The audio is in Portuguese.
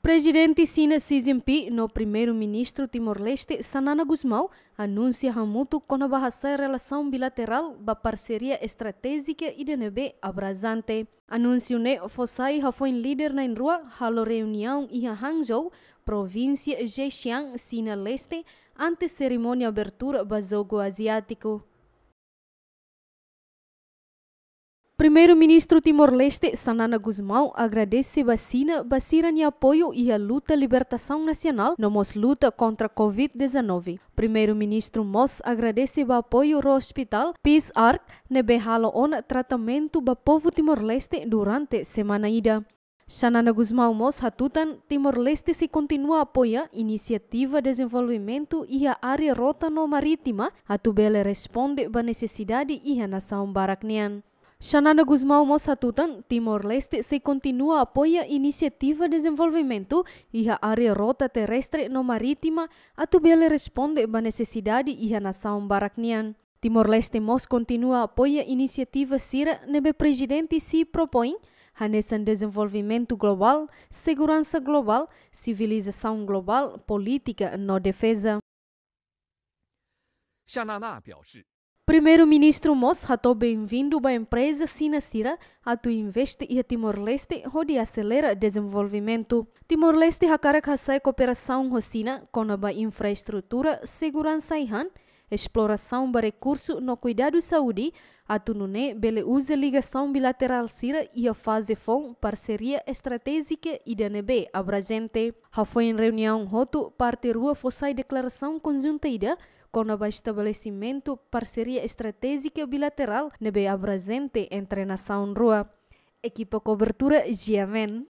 Presidente Sina Xi Jinping no primeiro-ministro Timor-Leste Sanana Guzmão anuncia muito com a relação bilateral da parceria estratégica IDNB abrasante. Anúncio ne Fossai foi líder na rua a reunião em Hangzhou, província Zhejiang, Sina Leste, ante cerimônia abertura do Jogo Asiático. Primeiro-ministro timor-leste, Sanana Guzmão, agradece vacina, Basiran e apoio e a luta libertação nacional na luta contra a Covid-19. Primeiro-ministro Mos agradece o apoio ao hospital Peace Arc, nebehalo on tratamento do povo timor-leste durante semana ida. Xanana Guzmão Mos Hatutan, Timor-Leste se continua a apoiar iniciativa de desenvolvimento e a área rota no marítima, a Tubele responde à necessidade e a nação baracnian. Xanana Guzmão Moçatutan, Timor-Leste, se continua apoia a iniciativa de desenvolvimento e a área rota terrestre no marítima, a Tubele responde à necessidade e a nação baracnian. Timor-Leste Mos continua apoia a iniciativa Sira, nebe presidente se propõe nessa desenvolvimento global, segurança global, civilização global, política no defesa. 夏娜娜表示，Primeiro-ministro Moss Moshato, bem-vindo à empresa Sinasira, a tu investe e a Timor-Leste, onde acelera desenvolvimento. Timor-Leste hakarek hasai cooperação Sina, com a infraestrutura, segurança e han, exploração de recurso no cuidado saúde, a Tunune bele usa ligação bilateral Sira e a fase FON parceria estratégica e DNB abrangente. Já foi em reunião roto parte rua fossai declaração conjunta ida com o estabelecimento parceria estratégica bilateral nebe abrangente entre nação rua. Equipa cobertura Giamen.